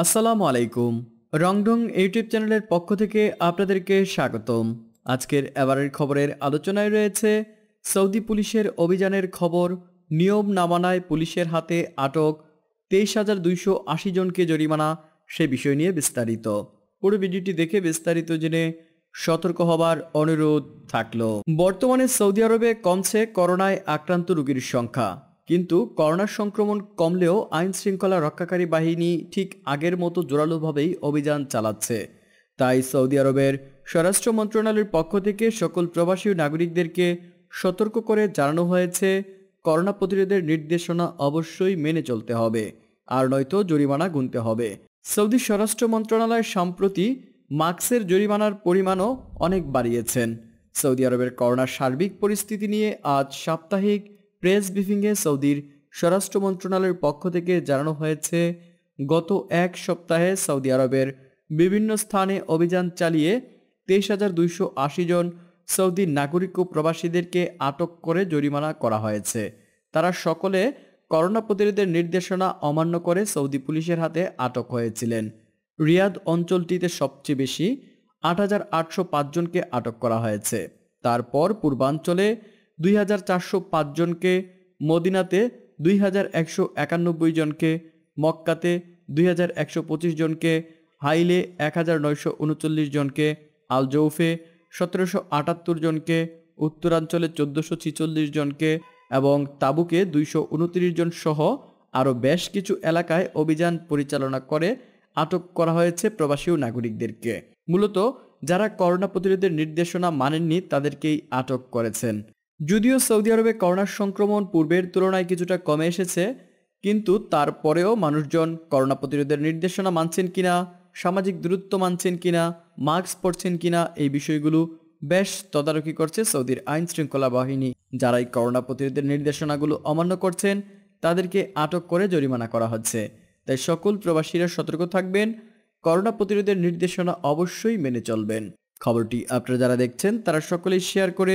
আসসালামু আলাইকুম রংডং ইউটিউব চ্যানেলের পক্ষ থেকে আপনাদেরকে স্বাগতম আজকের এবারের খবরের আলোচনায় রয়েছে সৌদি পুলিশের অভিযানের খবর নিয়ম না মানায় পুলিশের হাতে আটক তেইশ হাজার দুইশো আশি জনকে জরিমানা সে বিষয় নিয়ে বিস্তারিত পুরো ভিডিওটি দেখে বিস্তারিত জেনে সতর্ক হবার অনুরোধ থাকল বর্তমানে সৌদি আরবে কমছে করোনায় আক্রান্ত রোগীর সংখ্যা কিন্তু করোনার সংক্রমণ কমলেও আইন শৃঙ্খলা রক্ষাকারী বাহিনী ঠিক আগের মতো জোরালোভাবেই অভিযান চালাচ্ছে তাই সৌদি আরবের স্বরাষ্ট্র মন্ত্রণালয়ের পক্ষ থেকে সকল প্রবাসী নাগরিকদেরকে সতর্ক করে জানানো হয়েছে করোনা প্রতিরোধের নির্দেশনা অবশ্যই মেনে চলতে হবে আর নয়তো জরিমানা গুনতে হবে সৌদি স্বরাষ্ট্র মন্ত্রণালয় সম্প্রতি মাস্কের জরিমানার পরিমাণও অনেক বাড়িয়েছেন সৌদি আরবের করোনার সার্বিক পরিস্থিতি নিয়ে আজ সাপ্তাহিক প্রেস ব্রিফিংয়ে সৌদির স্বরাষ্ট্র মন্ত্রণালয়ের পক্ষ থেকে জানানো হয়েছে গত এক সপ্তাহে সৌদি আরবের বিভিন্ন স্থানে অভিযান চালিয়ে তেইশ হাজার দুইশো আশি জন সৌদি নাগরিক ও প্রবাসীদেরকে আটক করে জরিমানা করা হয়েছে তারা সকলে করোনা প্রতিরোধের নির্দেশনা অমান্য করে সৌদি পুলিশের হাতে আটক হয়েছিলেন রিয়াদ অঞ্চলটিতে সবচেয়ে বেশি আট হাজার আটশো জনকে আটক করা হয়েছে তারপর পূর্বাঞ্চলে দুই হাজার চারশো জনকে মদিনাতে দুই হাজার একশো একানব্বই জনকে মক্কাতে দুই হাজার একশো পঁচিশ জনকে হাইলে এক হাজার নয়শো উনচল্লিশ জনকে আল জৌফে সতেরোশো আটাত্তর জনকে উত্তরাঞ্চলে চোদ্দোশো জনকে এবং তাবুকে দুইশো জন সহ আরও বেশ কিছু এলাকায় অভিযান পরিচালনা করে আটক করা হয়েছে প্রবাসী নাগরিকদেরকে মূলত যারা করোনা প্রতিরোধের নির্দেশনা মানেননি তাদেরকেই আটক করেছেন যদিও সৌদি আরবে করোনার সংক্রমণ পূর্বের তুলনায় কিছুটা কমে এসেছে কিন্তু তারপরেও মানুষজন করোনা প্রতিরোধের নির্দেশনা মানছেন কিনা সামাজিক দূরত্ব মানছেন কিনা মাস্ক পরছেন কিনা এই বিষয়গুলো বেশ তদারকি করছে সৌদির আইন শৃঙ্খলা বাহিনী যারাই করোনা প্রতিরোধের নির্দেশনাগুলো অমান্য করছেন তাদেরকে আটক করে জরিমানা করা হচ্ছে তাই সকল প্রবাসীরা সতর্ক থাকবেন করোনা প্রতিরোধের নির্দেশনা অবশ্যই মেনে চলবেন খবরটি আপনারা যারা দেখছেন তারা সকলেই শেয়ার করে